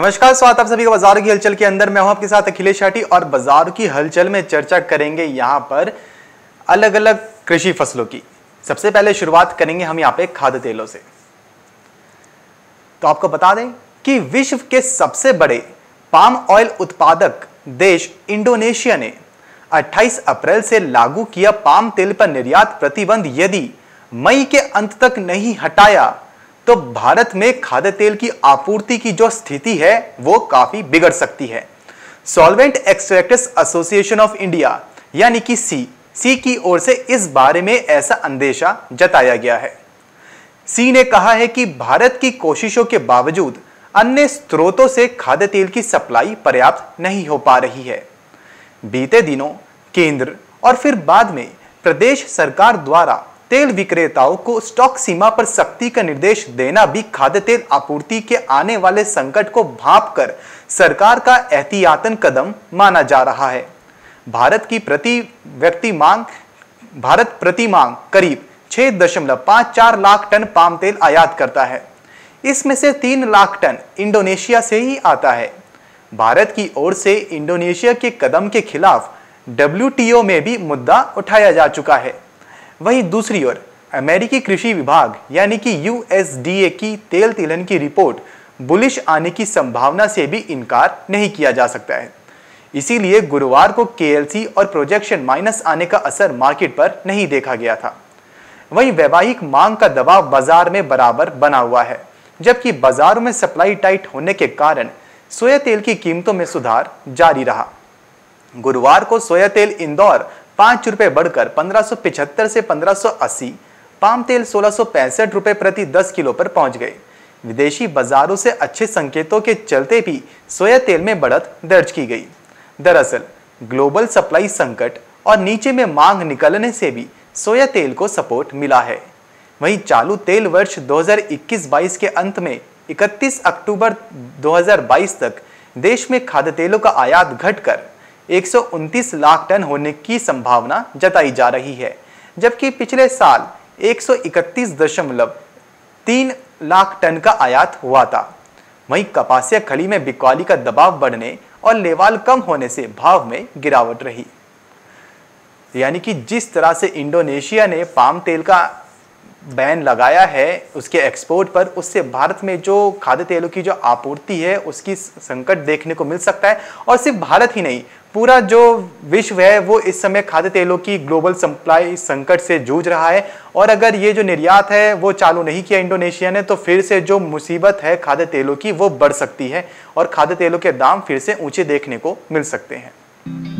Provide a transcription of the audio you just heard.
नमस्कार स्वागत आप सभी का बाजार की हलचल के अंदर मैं हूं आपके साथ अखिलेश शाठी और बाजार की हलचल में चर्चा करेंगे यहां पर अलग अलग कृषि फसलों की सबसे पहले शुरुआत करेंगे हम यहां पे खाद तेलों से तो आपको बता दें कि विश्व के सबसे बड़े पाम ऑयल उत्पादक देश इंडोनेशिया ने 28 अप्रैल से लागू किया पाम तेल पर निर्यात प्रतिबंध यदि मई के अंत तक नहीं हटाया तो भारत में खाद्य तेल की आपूर्ति की जो स्थिति है वो काफी बिगड़ सकती है solvent extractors association of India यानी कि सी सी की ओर से इस बारे में ऐसा अंदेशा जताया गया है सी ने कहा है कि भारत की कोशिशों के बावजूद अन्य स्रोतों से खाद्य तेल की सप्लाई पर्याप्त नहीं हो पा रही है बीते दिनों केंद्र और फिर बाद में प्रदेश सरकार द्वारा तेल विक्रेताओं को स्टॉक सीमा पर सख्ती का निर्देश देना भी खाद्य तेल आपूर्ति के आने वाले संकट को भाप कर सरकार का एहतियातन कदम माना जा रहा है भारत की प्रति व्यक्ति मांग भारत प्रति मांग करीब छह दशमलव पांच चार लाख टन पाम तेल आयात करता है इसमें से तीन लाख टन इंडोनेशिया से ही आता है भारत की ओर से इंडोनेशिया के कदम के खिलाफ डब्ल्यू में भी मुद्दा उठाया जा चुका है वहीं दूसरी ओर अमेरिकी कृषि विभाग यानी कि यूएसडीए की तेल तिलन की रिपोर्ट बुलिश आने की संभावना से भी इनकार नहीं किया जा सकता है इसीलिए गुरुवार को के और प्रोजेक्शन माइनस आने का असर मार्केट पर नहीं देखा गया था वहीं वैवाहिक मांग का दबाव बाजार में बराबर बना हुआ है जबकि बाजारों में सप्लाई टाइट होने के कारण सोया तेल की कीमतों में सुधार जारी रहा गुरुवार को सोया तेल इंदौर पाँच रुपये बढ़कर पंद्रह से पंद्रह पाम तेल सोलह रुपए प्रति 10 किलो पर पहुंच गए विदेशी बाजारों से अच्छे संकेतों के चलते भी सोया तेल में बढ़त दर्ज की गई दरअसल ग्लोबल सप्लाई संकट और नीचे में मांग निकलने से भी सोया तेल को सपोर्ट मिला है वहीं चालू तेल वर्ष 2021-22 के अंत में 31 अक्टूबर 2022 तक देश में खाद्य तेलों का आयात घटकर एक लाख टन होने की संभावना जताई जा रही है जबकि पिछले साल एक तीन लाख टन का आयात हुआ था वहीं कपासिया खड़ी में बिकवाली का दबाव बढ़ने और लेवाल कम होने से भाव में गिरावट रही यानी कि जिस तरह से इंडोनेशिया ने पाम तेल का बैन लगाया है उसके एक्सपोर्ट पर उससे भारत में जो खाद्य तेलों की जो आपूर्ति है उसकी संकट देखने को मिल सकता है और सिर्फ भारत ही नहीं पूरा जो विश्व है वो इस समय खाद्य तेलों की ग्लोबल सप्लाई संकट से जूझ रहा है और अगर ये जो निर्यात है वो चालू नहीं किया इंडोनेशिया ने तो फिर से जो मुसीबत है खाद्य तेलों की वो बढ़ सकती है और खाद्य तेलों के दाम फिर से ऊंचे देखने को मिल सकते हैं